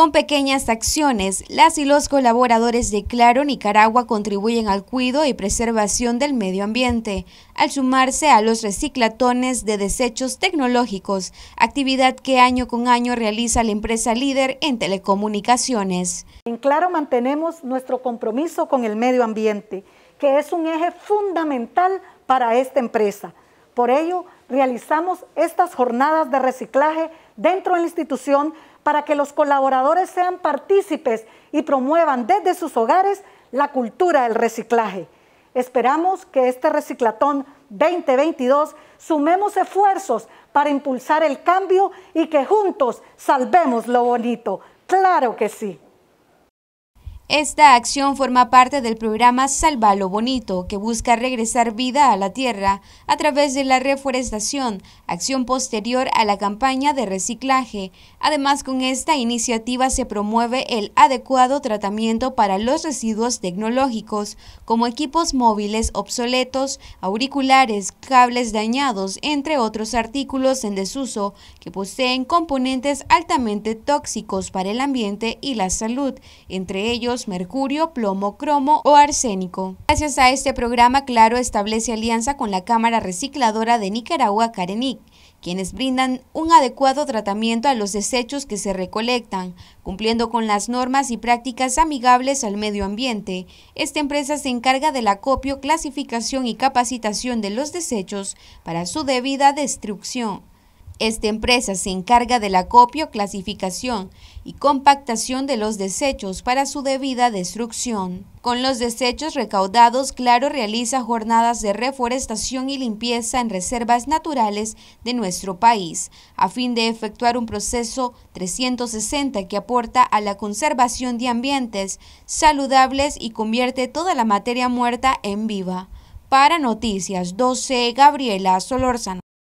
Con pequeñas acciones, las y los colaboradores de Claro Nicaragua contribuyen al cuidado y preservación del medio ambiente, al sumarse a los reciclatones de desechos tecnológicos, actividad que año con año realiza la empresa líder en telecomunicaciones. En Claro mantenemos nuestro compromiso con el medio ambiente, que es un eje fundamental para esta empresa. Por ello, realizamos estas jornadas de reciclaje dentro de la institución para que los colaboradores sean partícipes y promuevan desde sus hogares la cultura del reciclaje. Esperamos que este reciclatón 2022 sumemos esfuerzos para impulsar el cambio y que juntos salvemos lo bonito. Claro que sí. Esta acción forma parte del programa Salva lo Bonito, que busca regresar vida a la tierra a través de la reforestación, acción posterior a la campaña de reciclaje. Además, con esta iniciativa se promueve el adecuado tratamiento para los residuos tecnológicos, como equipos móviles obsoletos, auriculares, cables dañados, entre otros artículos en desuso que poseen componentes altamente tóxicos para el ambiente y la salud, entre ellos mercurio, plomo, cromo o arsénico. Gracias a este programa, Claro establece alianza con la Cámara Recicladora de Nicaragua, Carenic, quienes brindan un adecuado tratamiento a los desechos que se recolectan, cumpliendo con las normas y prácticas amigables al medio ambiente. Esta empresa se encarga del acopio, clasificación y capacitación de los desechos para su debida destrucción. Esta empresa se encarga del acopio, clasificación y compactación de los desechos para su debida destrucción. Con los desechos recaudados, Claro realiza jornadas de reforestación y limpieza en reservas naturales de nuestro país, a fin de efectuar un proceso 360 que aporta a la conservación de ambientes saludables y convierte toda la materia muerta en viva. Para Noticias 12, Gabriela Solórzano.